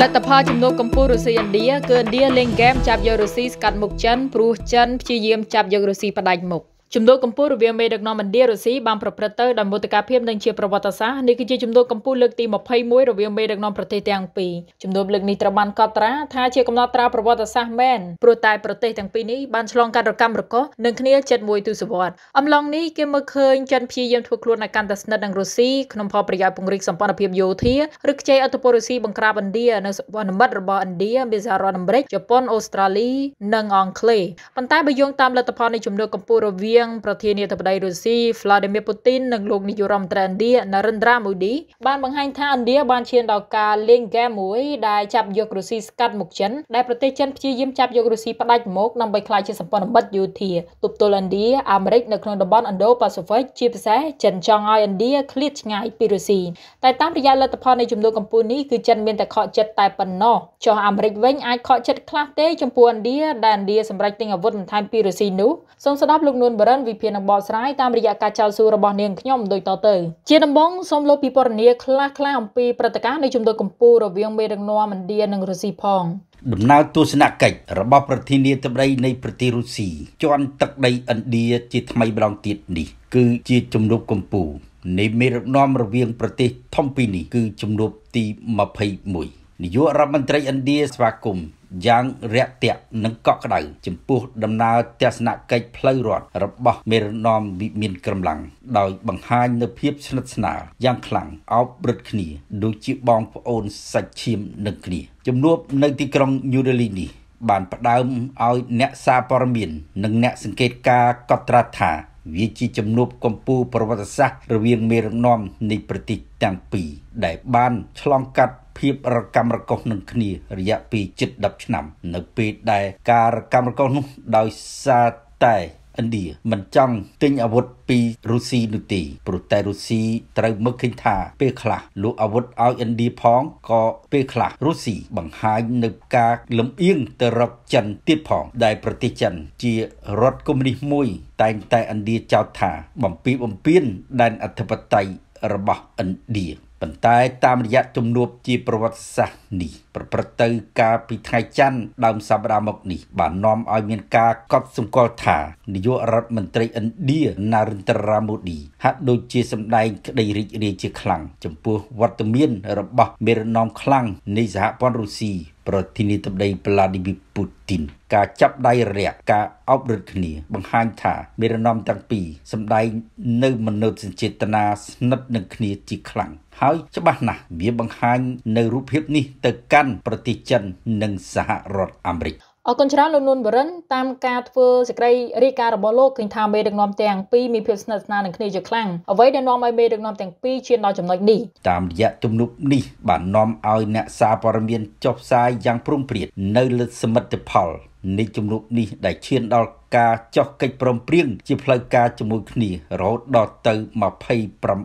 លទ្ធផលជំនួបកម្ពុជារុស្ស៊ីឥណ្ឌាគឺឥណ្ឌាលេងហ្គេមចាប់យករុស្ស៊ីស្កាត់មុខចិនព្រោះចិនព្យាយាមចាប់យករុស្ស៊ីផ្ដាច់មុខ។ជំនួបកម្ពុជារវាងមេដឹកនាំឥណ្ឌារុស្ស៊ីបានប្រព្រឹត្តទៅដោយមោទកភាពនិងជាប្រវត្តិសាស្ត្រនេះគឺជាជំនួបកម្ពុជាលើកទី21រវាងមេដឹកនាំប្រទេសទាំងពីរជំនួបលើកនេះត្រូវបានកត់ត្រាថាជាកំណត់ត្រាប្រវត្តិសាស្ត្រមែនព្រោះតែប្រទេសទាំងពីរនេះបានឆ្លងកាត់រកម្មរកោសនឹងគ្នាជិតមួយទសវត្សរ៍អំឡុងនេះគេមើលឃើញចិនព្យាយាមធ្វើខ្លួនឲ្យកាន់តែស្និទ្ធនឹងរុស្ស៊ីក្នុងផលប្រយោជន៍ពង្រីកសម្ព័ន្ធភាពយោធាឬខ្ចីអធិបតេយ្យរុស្ស៊ីបង្ក្រាបឥណ្ឌានៅសម្ព័ន្ធមិត្តរបស់ឥណ្ឌាមានសហរដ្ឋអាមេរិកជប៉ុនអូស្ត្រាលីនិងអង់គ្លេសប៉ុន្តែបើយោងតាមលទ្ធផលនៃជំនួបកម្ពុជារវាងងប្រធានាធិបតីរុស្ស៊ី Vladimir Putin និងលោកនាយករដ្ឋមន្ត្រីឥណ្ឌា Narendra Modi បានបង្ហាញថាឥណ្ឌាបានឈានដល់ការលេងហ្គេមមួយដែលចាប់យករុស្ស៊ីស្កាត់មុខចិនដែលប្រទេសចិនព្យាយាមចាប់យករុស្ស៊ីផ្ដាច់មកដើម្បីក្លាយជាសម្ព័ន្ធមិត្តយោធាទប់ទល់ឥណ្ឌាអាមេរិកនៅក្នុងតំបន់ Indo-Pacific ជាពិសេសចិនចង់ឲ្យឥណ្ឌាឃ្លាតឆ្ងាយពីរុស្ស៊ីតែតាមរយៈលទ្ធផលនៃចំនួនកម្ពុជានេះគឺចិនមានតែខកចិត្តតែប៉ុណ្ណោះចុះអាមេរិកវិញអាចខកចិត្តខ្លះទេចំពោះឥណ្ឌាដែលឥណ្ឌាសម្រាប់ទិញអាវុធបន្ថែមពីរុស្ស៊ីនោះសូមស្ដាប់លោកនួនបររិនវិភាននិងបកស្រាយតាមរយៈការចោទសួររបស់នាងខ្ញុំដូចតទៅជាដំបងសូមលោកពីពរនីខ្លះខ្លះអំពីព្រឹត្តិការណ៍នៃជំនួយកម្ពុជារវាងមេដឹកនាំឥណ្ឌានិងរុស្ស៊ីផង ដំណើរទស្សនកិច្ចរបស់ប្រធានាធិបតីនៃប្រទេសរុស្ស៊ីជាន់ទឹកដីឥណ្ឌាជាថ្មីម្ដងទៀតនេះ គឺជាជំនួបកម្ពុជានៃមេដឹកនាំរវាង ប្រទេសធំពីរនេះគឺជំនួបទី21នាយករដ្ឋមន្ត្រីឥណ្ឌាស្វាគមន៍យ៉ាងរាក់ទាក់និងកក់ក្ដៅចំពោះដំណើរទស្សនកិច្ចផ្លូវរដ្ឋរបស់ មេរណមវិមានក្រំឡាំងដោយបង្ហាញនូវភាពស្និទ្ធស្នាលយ៉ាងខ្លាំងអោបរឹតគ្នាដូចជាបងប្អូនសាច់ឈាមនឹងគ្នាជំនួបនៅទីក្រុងញូដេលីនេះបាន ផ្ដើមឲ្យអ្នកសារព័ត៌មាន និងអ្នកសង្កេតការកត់ត្រាថាវាជាជំនួបកម្ពុជាប្រវត្តិសាស្ត្ររវាងមេរំនាំនៃប្រទេសទាំងពីរដែលបានឆ្លងកាត់ភាព រកម្មរកុសនឹងគ្នារយៈពេលជិត10ឆ្នាំនៅពេលដែល ការរកម្មរកុសនោះដោយសារតែឥណ្ឌាមិនចង់ទិញអាវុធពីរុស្ស៊ីនោះទេព្រោះតែរុស្ស៊ីត្រូវមើលឃើញថាពេលខ្លះលក់អាវុធឲ្យឥណ្ឌាផងក៏ពេលខ្លះរុស្ស៊ីបង្ហាញនៅការ លំអៀងទៅរកចិនទៀតផង ដែលប្រទេសចិន ជារដ្ឋកុម្មុយនីសមួយ តែងតែឥណ្ឌាចោទថាបំពីបំពីនដែនអធិបតេយ្យរបស់ឥណ្ឌាប៉ុន្តែតាមរយៈទំនួបជាប្រវត្តិសាស្ត្រនេះប្រព្រឹត្តទៅកាលពីថ្ងៃច័ន្ទដើមសប្តាហ៍មកនេះ បាននាំឲ្យមានការកត់សម្គាល់ថានាយករដ្ឋមន្ត្រីឥណ្ឌា Narendra Modi ហាក់ដូចជាសម្ដែងក្តីរីករាយជាខ្លាំងចំពោះវត្តមានរបស់មេរណោមខ្លាំងនៃសហព័ន្ធរុស្ស៊ីប្រធានាធិបតី Vladimir Putin ការចាប់ដៃរយៈការអប់រំគ្នា បង្ហាញថាមេរណោមទាំងពីរសម្ដែងនៅមនោសញ្ចេតនាស្និទ្ធនឹងគ្នាជាខ្លាំងហើយច្បាស់ណាស់វាបង្ហាញនៅរូបភាពនេះ ទៅកាន់ប្រទេសចិន និងសហរដ្ឋអាមេរិកអគុណច្រើនលោកនុនបរិន តាមការធ្វើសេចក្តីរាយការណ៍របស់លោកឃើញថាមេដឹកនាំទាំងពីរមានភាពស្និទ្ធស្នាលនឹងគ្នាជាខ្លាំងអ្វីដែលនាំឲ្យមេដឹកនាំទាំងពីរឈានដល់ចំណុចនេះតាមរយៈទំនុកនេះបាននាំឲ្យអ្នកសារព័ត៌មានចុះផ្សាយយ៉ាងព្រំព្រៀតនៅលើសមិទ្ធផលនៃជំនុកនេះដែលឈានដល់ការចុះកិច្ចព្រមព្រៀងជាផ្លូវការជាមួយគ្នារហូតដល់ទៅ28កិច្ចព្រម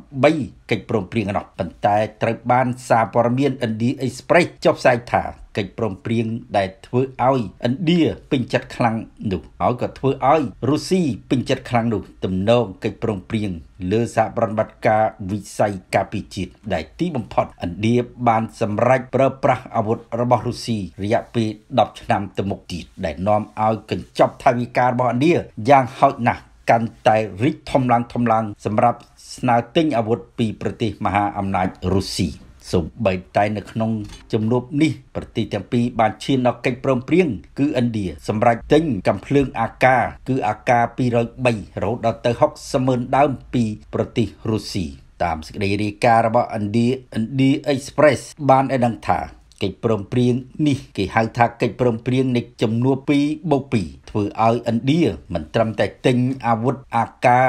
ព្រៀងនោះប៉ុន្តែត្រូវបាន សារព័ត៌មាន India Express ចុះផ្សាយថាកិច្ចព្រមព្រៀងដែលធ្វើឲ្យឥណ្ឌាពេញចិត្តខ្លាំងនោះហើយក៏ធ្វើឲ្យរុស្ស៊ីពេញចិត្តខ្លាំងនោះទំនងកិច្ចព្រមព្រៀងលើសហប្រតិបត្តិការវិស័យការពារជាតិដែលទីបំផុតឥណ្ឌាបានសម្រេចប្រើប្រាស់អាវុធរបស់រុស្ស៊ីរយៈពេល10ឆ្នាំទៅមុខទៀតដែលនាំឲ្យកញ្ចប់ថវិការបស់ឥណ្ឌាយ៉ាងហោចណាស់កាន់តែរីកធំឡើងធំឡើងសម្រាប់ស្នើទិញអាវុធពី ប្រទេសមហាអំណាចរុស្ស៊ីសូម្បីតែនៅក្នុងជំនួបនេះប្រទេសទាំងពីរបានឈានដល់កិច្ចព្រមព្រៀងគឺឥណ្ឌាសម្រាប់ទិញកំភ្លើងអាកាគឺអាកា203រហូតដល់ទៅ60ម៉ឺនដើមពីប្រទេសរុស្ស៊ីតាមសេចក្តីរាយការណ៍របស់ឥណ្ឌា India Express បានឲ្យដឹងថាកិច្ចព្រមព្រៀងនេះគេហៅថាកិច្ចព្រមព្រៀងនៃចំនួន2បូក2ធ្វើឲ្យឥណ្ឌាមិនត្រឹមតែទិញអាវុធអាកា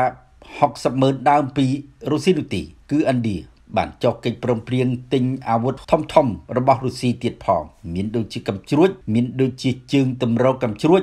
60ម៉ឺនដើមពីរុស្ស៊ីនោះទេគឺឥណ្ឌាបានចុះកិច្ចព្រមព្រៀងទិញអាវុធធំធំរបស់រុស្ស៊ីទៀតផង មានដូចជាកាំជ្រួចមានដូចជាជើងទម្រកាំជ្រួច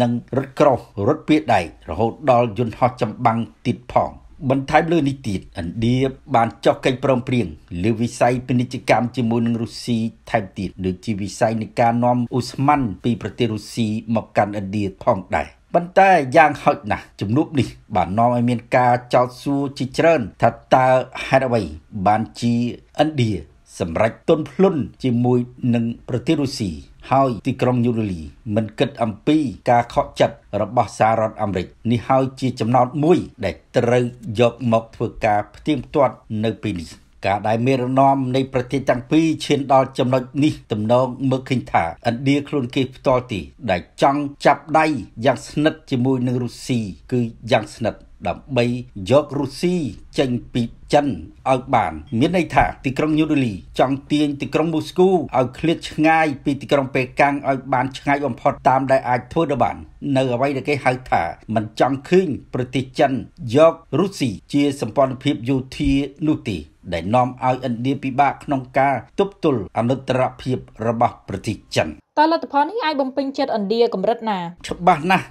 និងរថក្រោះរថពាដែករហូតដល់យន្តហោះចម្បាំងទៀតផងបន្ថែមលើនេះទៀតឥណ្ឌាបានចុះកិច្ចព្រមព្រៀងលើវិស័យពាណិជ្ជកម្មជាមួយនឹងរុស្ស៊ីថែមទៀតដូចជាវិស័យនៃការនាំអូស្មန်ពីប្រទេសរុស្ស៊ីមកកាន់ឥណ្ឌាផងដែរប៉ុន្តែយ៉ាងហោចណាស់ជំនួបនេះបាននាំឲ្យមានការចោទសួរជាច្រើនថាតើហេតុអ្វីបានជាឥណ្ឌាសម្រេចទន់ភ្លន់ជាមួយនឹងប្រទេសរុស្ស៊ីហើយទីក្រុងញូដេលីមិនគិតអំពីការខកចិត្តរបស់សាររដ្ឋអាមេរិកនេះហើយ ជាចំណោទមួយ ដែលត្រូវយកមកធ្វើការផ្ទៀងផ្ទាត់នៅពេលនេះការដែលមេរណមនៃប្រទេសទាំងពីរឈានដល់ចំណុចនេះទំនងមើលឃើញថាឥណ្ឌាខ្លួនគេផ្ទាល់ទី ដែលចង់ចាប់ដៃយ៉ាងស្និទ្ធជាមួយនឹងរុស្ស៊ីគឺយ៉ាងស្និទ្ធដើម្បីយករុស្ស៊ីចេញពីចិនឲ្យបាន មានន័យថាទីក្រុងញូដេលី ចង់ទាញទីក្រុងមូស្គូឲ្យឃ្លាតឆ្ងាយពីទីក្រុងប៉េកាំងឲ្យបានឆ្ងាយបំផុតតាមដែលអាចធ្វើទៅបាននៅអ្វីដែលគេហៅថាមិនចង់ឃើញប្រទេសចិនយករុស្ស៊ីជាសម្ព័ន្ធភាពយោធានោះទេដែលនាំឲ្យឥណ្ឌាពិបាកក្នុងការ ទប់ទល់អនុត្តរភាពរបស់ប្រទេសចិនតើលទ្ធផលនេះអាចបំពេញចិត្តឥណ្ឌាកម្រិតណាច្បាស់ណាស់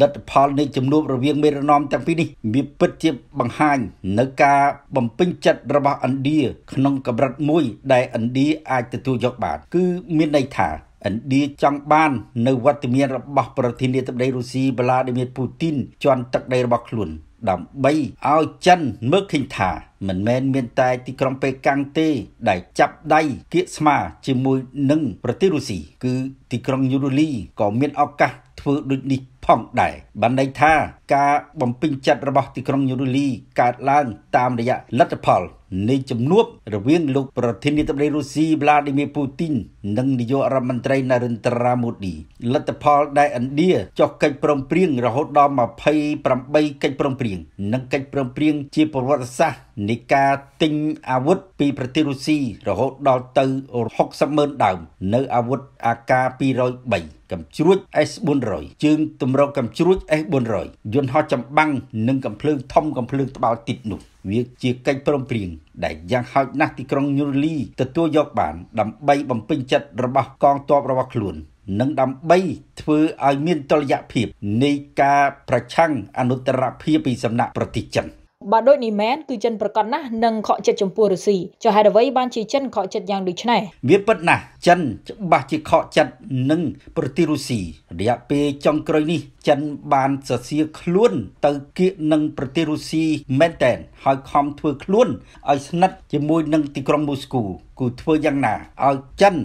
លទ្ធផលនៃជំនួបរវាងមេរណមទាំងពីរនេះវាពិតជាបង្ហាញនៅការបំពេញចិត្តរបស់ឥណ្ឌាក្នុងកម្រិតមួយដែលឥណ្ឌាអាចទទួលយកបាន គឺមានន័យថាឥណ្ឌាចង់បាន នៅវត្តមានរបស់ប្រធានាធិបតីរុស្ស៊ីវ្លាឌីមៀរពូទីនជន់ទឹកដីរបស់ខ្លួនដើម្បីឲ្យចិនមើលឃើញថា មិនមែនមានតែទីក្រុងប៉េកាំងទេ ដែលចាប់ដៃគៀកស្មាជាមួយនឹងប្រទេសរុស្ស៊ីគឺទីក្រុងញូរូលីក៏មានឱកាសធ្វើដូចនេះផងដែរបានន័យថាការបំពេញចិត្តរបស់ទីក្រុងញូរីលីកើតឡើងតាមរយៈលទ្ធផល នៃជំនួបរវាងលោកប្រធានាធិបតីរុស្ស៊ីវ្លាឌីមៀពូទីននិងនាយករដ្ឋមន្ត្រីណារិនត្រាម៉ូឌីលទ្ធផលដែលឥណ្ឌាចុះកិច្ចព្រមព្រៀងរហូតដល់28កិច្ចព្រមព្រៀងនិងកិច្ចព្រមព្រៀងជាប្រវត្តិសាស្ត្រនៃការទិញអាវុធពីប្រទេសរុស្ស៊ីរហូតដល់ទៅ60ម៉ឺនដើមនៅអាវុធ AK 203កំជ្រួច S400 ជើងទម្រកំជ្រួច S400 យន្តហោះចម្បាំងនិងកំភ្លើងធំកំភ្លើងត្បាល់តិចនោះ វា ជាកិច្ចព្រមព្រៀងដែលយ៉ាងហោចណាស់ទីក្រុងញូរលីទទួលយក បាន ដើម្បីបំពេញចិត្តរបស់កងទ័ពរបស់ខ្លួន និងដើម្បី ធ្វើឲ្យមានតុល្យភាព នៃការប្រឆាំងអនុត្តរភាពពីសំណាក់ប្រទេសចិន។បើដូចនេះមែនគឺចិនប្រកាសណាស់នឹងខកចិត្តចំពោះរុស្ស៊ីចុះហេតុអ្វីបានជាចិនខកចិត្តយ៉ាងដូចនេះវាពិតណាស់ចិនច្បាស់ជាខកចិត្តនឹងប្រទេសរុស្ស៊ីរយៈពេលចុងក្រោយនេះចិនបានសរសៀរខ្លួន ទៅគៀកនឹងប្រទេសរុស្ស៊ីមែនតែន ហើយខំធ្វើខ្លួនឲ្យស្និទ្ធជាមួយនឹងទីក្រុងមូស្គូគូធ្វើយ៉ាងណាឲ្យចិន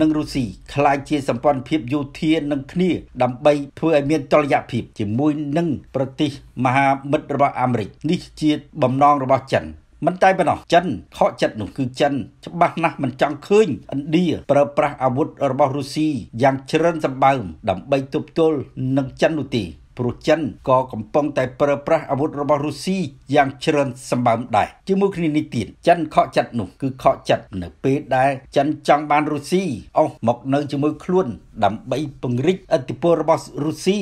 និងរុស្ស៊ីក្លាយជាសម្ព័ន្ធភាពយោធានឹងគ្នាដើម្បីធ្វើឲ្យមានតុល្យភាពជាមួយនឹងប្រទេសមហាមិត្តរបស់អាមេរិកនេះជាបំណងរបស់ចិនមិនតែប៉ុណ្ណោះចិន ខកចិត្តនោះគឺចិនច្បាស់ណាស់មិនចង់ឃើញឥណ្ឌាប្រើប្រាស់អាវុធរបស់រុស្ស៊ីយ៉ាងច្រើនសម្បើមដើម្បីទប់ទល់នឹងចិននោះទេព្រោះចិនក៏កំពុងតែប្រើប្រាស់អាវុធរបស់រុស្ស៊ីយ៉ាងច្រើនសម្បើមដែរជាមួយគ្នានេះទៀតចិនខកចិត្តនោះគឺខកចិត្តនៅពេលដែលចិនចង់បានរុស្ស៊ីអស់មកនៅជាមួយខ្លួនដើម្បីពង្រីកឥទ្ធិពលរបស់រុស្ស៊ី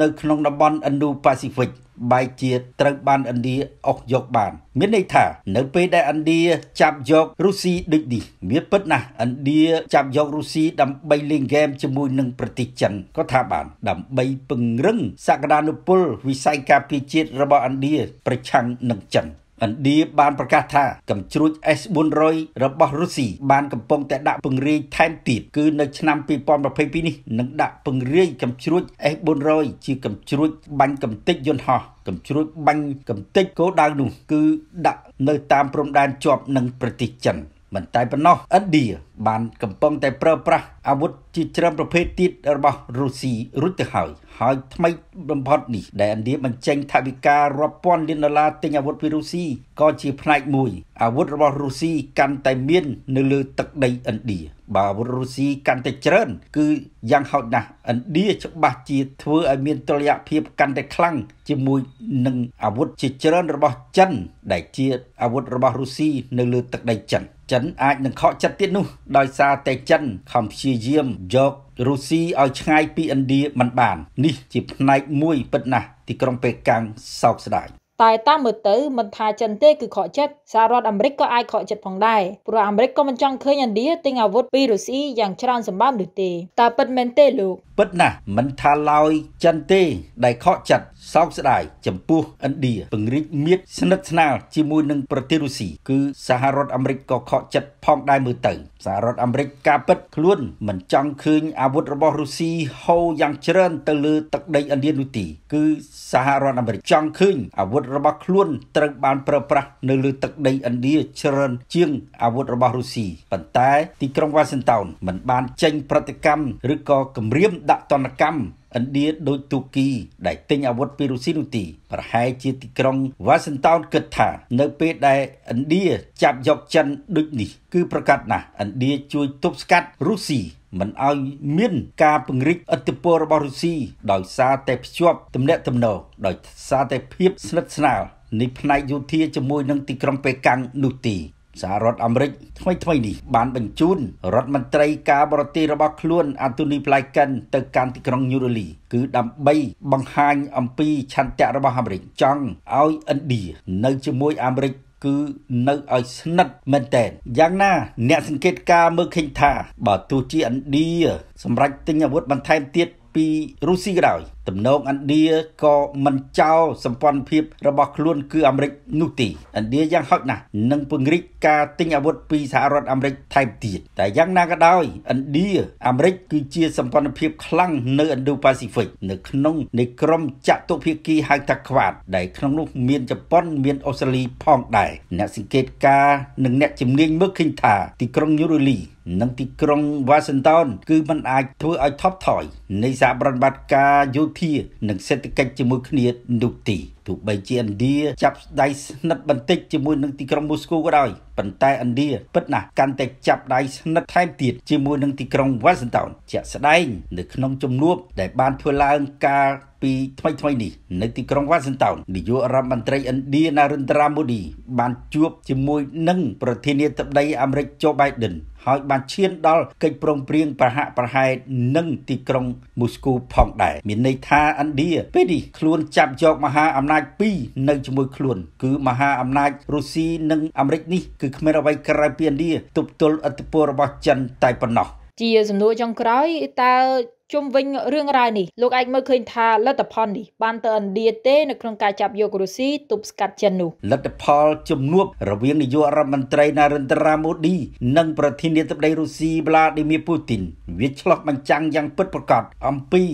នៅក្នុងតំបន់ Indo-Pacific បែកជាតិត្រូវបានឥណ្ឌាអុកយកបាន មានន័យថា នៅពេលដែលឥណ្ឌាចាប់យករុស្ស៊ីដូចនេះមានពិតណាស់ឥណ្ឌាចាប់យករុស្ស៊ីដើម្បីលេងហ្គេមជាមួយនឹងប្រទេសចិនក៏ថាបានដើម្បីពង្រឹងសក្តានុពល វិស័យការពារជាតិរបស់ឥណ្ឌាប្រឆាំងនឹងចិនឥណ្ឌាបានប្រកាសថាកំជ្រួច S400 របស់រុស្ស៊ីបានកំពុងតែដាក់ពង្រាយថែមទៀតគឺនៅឆ្នាំ2022នេះនឹងដាក់ពង្រាយកំជ្រួច S400 ជាកំជ្រួចបាញ់កំទេចយន្តហោះកំជ្រួចបាញ់កំទេចគោលដៅនោះគឺដាក់នៅតាមព្រំដែនជាប់នឹងប្រទេសចិនមិនតែប៉ុណ្ណោះឥណ្ឌាបានកំពុងតែប្រើប្រាស់អាវុធជាច្រើនប្រភេទទៀតរបស់រុស្ស៊ីរួចទៅហើយហើយថ្មីបំផុតនេះដែលឥណ្ឌាបញ្ចេញថវិការាប់ពាន់លានដុល្លារទិញអាវុធពីរុស្ស៊ីក៏ជា ផ្នែកមួយអាវុធរបស់រុស្ស៊ីកាន់តែមាននៅលើទឹកដីឥណ្ឌាបើអាវុធរុស្ស៊ីកាន់តែច្រើនគឺយ៉ាងហោចណាស់ឥណ្ឌាច្បាស់ជា ធ្វើឲ្យមានតុល្យភាពកាន់តែខ្លាំងជាមួយនឹងអាវុធជាច្រើនរបស់ចិនដែលជាអាវុធរបស់រុស្ស៊ីនៅលើទឹកដីចិនចិនអាចនឹងខកចិត្តទៀតនោះដោយសារតែចិនខំព្យាយាមយករុស្ស៊ីឲ្យឆ្ងាយពីឥណ្ឌាមិនបាននេះជាផ្នែកមួយពិតណាស់ទីក្រុងប៉េកាំងសោកស្ដាយតែតាមមើលទៅមិនថាចិនទេគឺខកចិត្តសហរដ្ឋអាមេរិកក៏អាចខកចិត្តផងដែរព្រោះអាមេរិកក៏មិនចង់ឃើញឥណ្ឌាទិញអាវុធពីរុស្ស៊ីយ៉ាងច្រើនសម្បើមនោះទេតើពិតមែនទេលោកពិតណាស់មិនថាឡើយចិនទេ ដែលខកចិត្តសោកស្ដាយចំពោះឥណ្ឌាពង្រីកមៀតស្និទ្ធស្នាលជាមួយនឹងប្រទេសរុស្ស៊ីគឺសហរដ្ឋអាមេរិកក៏ខកចិត្តផងដែរមើលទៅសហរដ្ឋអាមេរិកការពិតខ្លួនមិនចង់ឃើញអាវុធរបស់រុស្ស៊ីហូរយ៉ាងច្រើនទៅលើទឹកដីឥណ្ឌានោះទេគឺសហរដ្ឋអាមេរិកចង់ឃើញអាវុធរបស់ខ្លួនត្រូវបាន ប្រើប្រាស់នៅលើទឹកដីឥណ្ឌាច្រើន ជាងអាវុធរបស់រុស្ស៊ីប៉ុន្តែទីក្រុងវ៉ាស៊ីនតោនមិនបានចេញ ប្រតិកម្មឬក៏គម្រាមដាក់ទណ្ឌកម្មឥណ្ឌាដូចទូគីដែលទិញអាវុធពីរុស្ស៊ីនោះទីប្រហែលជាទីក្រុងវ៉ាស៊ីនតោនគិតថានៅ ពេលដែលឥណ្ឌាចាប់យកចិនដូចនេះ គឺប្រកាសណាស់ឥណ្ឌាជួយទប់ស្កាត់រុស្ស៊ីមិនឲ្យមានការពង្រីកឥទ្ធិពលរបស់រុស្ស៊ីដោយសារតែភ្ជាប់ទំនាក់ទំនងដោយសារតែភាពស្និទ្ធស្នាលនៃផ្នែកយោធាជាមួយនឹងទីក្រុងប៉េកាំងនោះទីសហរដ្ឋអាមេរិកថ្មីថ្មីនេះបានបញ្ជូនរដ្ឋមន្ត្រីការបរទេសរបស់ខ្លួនអាទូនីប្លៃកិនទៅកាន់ទីក្រុងញូដេលី គឺដើម្បី បង្ហាញអំពីឆន្ទៈរបស់អាមេរិក ចង់ឲ្យឥណ្ឌានៅជាមួយអាមេរិក គឺនៅឲ្យស្និទ្ធមែនតែនយ៉ាងណា អ្នកសង្កេតការមើលឃើញថាបើទោះជាឥណ្ឌាសម្រាប់ទិញអាវុធបន្ថែមទៀតពីរុស្ស៊ីក៏ដោយទំនងឥណ្ឌាក៏មិនចោលសម្ព័ន្ធភាពរបស់ខ្លួនគឺអាមេរិកនោះទេឥណ្ឌាយ៉ាងហោចណាស់នឹងពង្រីកការទិញអាវុធពីសហរដ្ឋអាមេរិកថែមទៀតតែយ៉ាងណាក៏ដោយឥណ្ឌាអាមេរិកគឺជាសម្ព័ន្ធភាពខ្លាំងនៅ Indo-Pacific នៅក្នុងនៃក្រុមចតុភាគីហៅថាខ្វាតដែលក្នុងនោះមានជប៉ុនមានអូស្ត្រាលី ផងដែរអ្នកសង្កេតការណ៍និងអ្នកជំនាញមើលឃើញថា ទីក្រុងញូរូលីនិងទីក្រុងវ៉ាស៊ីនតោនគឺมันអាចធ្វើឲ្យថប់ថយនៃសហប្រតិបត្តិការយោធានិងសេដ្ឋកិច្ចជាមួយគ្នានោះទីទោះបីជាឥណ្ឌាចាប់ដៃស្និទ្ធបន្តិចជាមួយនឹងទីក្រុងមូស្គូក៏ដោយប៉ុន្តែឥណ្ឌាពិតណាស់កាន់តែចាប់ដៃស្និទ្ធថែមទៀតជាមួយនឹងទីក្រុងវ៉ាស៊ីនតោនជាក់ស្ដែងនៅក្នុងជំនួបដែលបានធ្វើឡើងកាលពីថ្មីថ្មីនេះនៅទីក្រុងវ៉ាស៊ីនតោននាយករដ្ឋមន្ត្រីឥណ្ឌាណារិនទ្រាម៉ូឌីបានជួបជាមួយនឹងប្រធានាធិបតីអាមេរិកโจ Biden ហើយបានឈានដល់កិច្ចព្រមព្រៀងប្រហាក់ប្រហែលនឹងទីក្រុងមូស្គូផងដែរមានន័យថាឥណ្ឌាពេលនេះខ្លួនចាប់យកមហាអំណាច ពីរនៅជាមួយខ្លួនគឺមហាអំណាចរុស្ស៊ីនិងអាមេរិកនេះគឺគ្មានអ្វីក្រៅពីឥណ្ឌាទប់ទល់ឥទ្ធិពលរបស់ចិនតែប៉ុណ្ណោះ ជាសំណួរចុងក្រោយតើជុំវិញរឿងរ៉ាវនេះលោកអាចមើលឃើញថាលទ្ធផលនេះបានទៅឥណ្ឌាទេនៅក្នុងការចាប់យករុស្ស៊ីទប់ស្កាត់ចិននោះលទ្ធផលជំនួបរវាងនាយករដ្ឋមន្ត្រីណារិនទ្រាម៉ូឌីនិងប្រធានាធិបតីរុស្ស៊ីវ្លាឌីមៀពូទីនវាឆ្លោះបញ្ចាំងយ៉ាងពិតប្រាកដអំពី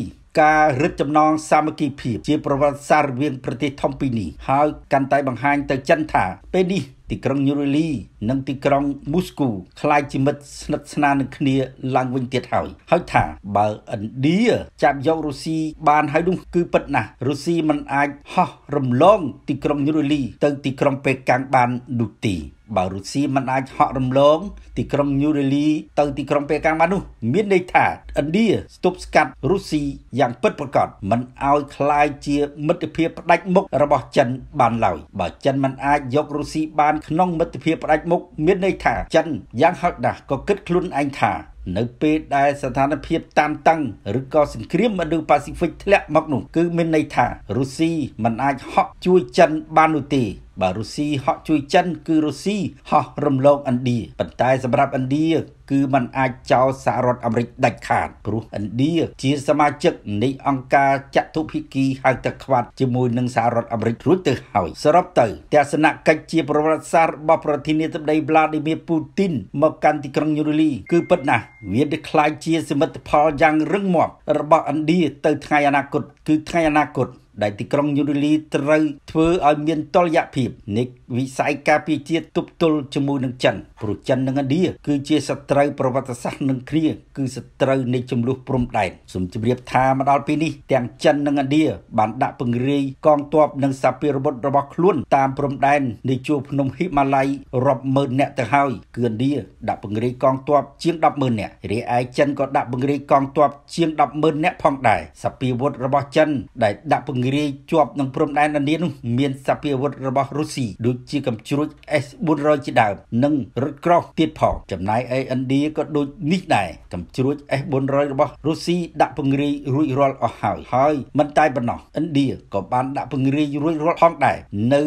ការរឹតចំណងសាមគ្គីភាពជាប្រវត្តិសាស្ត្ររវាងប្រទេសធំពីរនេះហើយកាន់តែបង្ហាញទៅចិនថាពេលនេះទីក្រុងញូរីលីនិងទីក្រុងមូស្គូคล้ายជាមិត្តស្និទ្ធស្នាលនឹងគ្នាឡើងវិញទៀតហើយហើយថា បើឥណ្ឌាចាប់យករុស្ស៊ីបានហើយនោះគឺពិតណាស់រុស្ស៊ីមិនអាចហោះរំលងទីក្រុងញូរីលី ទៅទីក្រុងប៉េកាំងបាននោះទេបើរុស្ស៊ីមិនអាចហក់រំលងទីក្រុងញូរីលីទៅទីក្រុងប៉េកាំងបាននោះ មានន័យថាឥណ្ឌាស្ទប់ស្កាត់រុស្ស៊ីយ៉ាង ពិតប្រាកដមិនឲ្យคล้ายជាមិត្តភាពផ្ដាច់មុខរបស់ចិន បានឡើយបើចិនមិនអាចយករុស្ស៊ីបានក្នុងមិត្តភាពផ្ដាច់មុខមុខមានន័យថាចិនយ៉ាងហោចណាស់ក៏គិតខ្លួនឯងថានៅពេលដែលស្ថានភាពតានតឹងឬក៏សង្គ្រាមឥណ្ឌូប៉ាស៊ីហ្វិកធ្លាក់មកនោះគឺមានន័យថារុស្ស៊ីមិនអាចហក់ជួយចិនបាននោះទេបើរុស្ស៊ីហក់ជួយចិនគឺរុស្ស៊ីហោះរំលងឥណ្ឌាប៉ុន្តែសម្រាប់ឥណ្ឌាគឺมันអាចចោលសហរដ្ឋអាមេរិកដាច់ខាតព្រោះឥណ្ឌាជាសមាជិកនៃអង្គការចតុភិគីហៅទឹកខ្វាត់ជាមួយនឹងសហរដ្ឋអាមេរិករួចទៅហើយសរុបទៅទស្សនកិច្ចជាប្រវត្តិសាស្ត្ររបស់ប្រធានាធិបតី Vladimir Putin មកកាន់ទីក្រុងញូរីគឺពិតណាស់វានឹងក្លាយជាសមិទ្ធផលយ៉ាងរឹងមាំរបស់ឥណ្ឌាទៅថ្ងៃអនាគតគឺថ្ងៃអនាគតដែលទីក្រុងយូរីលីត្រូវធ្វើឲ្យមានតលយៈភាពនៃវិស័យការពារជាតិទប់ទល់ជាមួយនឹងចិនព្រោះចិននិងឥណ្ឌាគឺជាសត្រូវប្រវត្តិសាស្ត្រនឹងគ្នាគឺសត្រូវនៃចំនួនព្រំដែនសូមជម្រាបថាមកដល់ពេលនេះទាំងចិននិងឥណ្ឌាបានដាក់ពង្រាយកងទ័ពនិងសាភិរវុធរបស់ខ្លួនតាមព្រំដែននៃជួរភ្នំហ៊ីម៉ាឡៃរាប់ម៉ឺននាក់ទៅហើយ គឺឥណ្ឌាដាក់ពង្រាយកងទ័ពជាង100,000នាក់រីឯចិនក៏ដាក់ពង្រាយកងទ័ពជាង100,000នាក់ផងដែរសាភិរវុធរបស់ចិនដែលដាក់ពង្រាយជាប់នឹងព្រំដែនឥណ្ឌានោះមានសព្វាវុធរបស់រុស្ស៊ីដូចជាកាំជ្រួច S400 ជាដើមនិងរថក្រោះទៀតផងចំណែកឯឥណ្ឌាក៏ដូចនេះដែរកាំជ្រួច S400 របស់រុស្ស៊ីដាក់ពង្រាយរួចរាល់អស់ហើយហើយមិនតែប៉ុណ្ណោះឥណ្ឌាក៏បានដាក់ពង្រាយរួចរាល់ផងដែរនៅ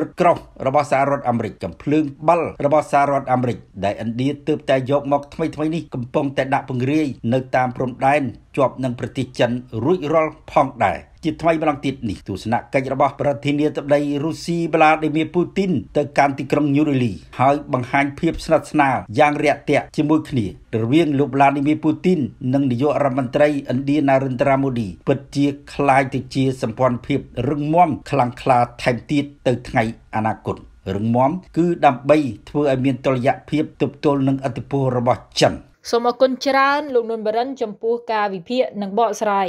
រថក្រោះរបស់សហរដ្ឋអាមេរិកកំភ្លើងបាល់របស់សហរដ្ឋអាមេរិកដែលឥណ្ឌាទើបតែយកមកថ្មីថ្មីនេះកំពុងតែដាក់ពង្រាយនៅតាមព្រំដែនជាប់នឹងប្រទេសចិនរួចរាល់ផងដែរជាថ្មីម្ដងទៀតនេះទស្សនកិច្ចរបស់ប្រធានាធិបតីរុស្ស៊ីវ្លាឌីមៀពូទីនទៅកាន់ទីក្រុងញូរីលីហើយបង្ហាញភាពស្និទ្ធស្នាលយ៉ាងរាក់ទាក់ជាមួយគ្នារវាងលោកវ្លាឌីមៀពូទីន និងនាយករដ្ឋមន្ត្រីឥណ្ឌាណារិន្ទ្រាម៉ូឌីពិតជាคล้ายទៅជាសម្ព័ន្ធភាពរឹងមាំខ្លាំងក្លាថែមទៀតទៅថ្ងៃអនាគតរឹងមាំគឺដើម្បីធ្វើឲ្យមានតុល្យភាពទប់ទល់នឹងឥទ្ធិពលរបស់ចិនសូមអគុណច្រើនលោកនុនបរិនចំពោះការវិភាគនិងបកស្រាយ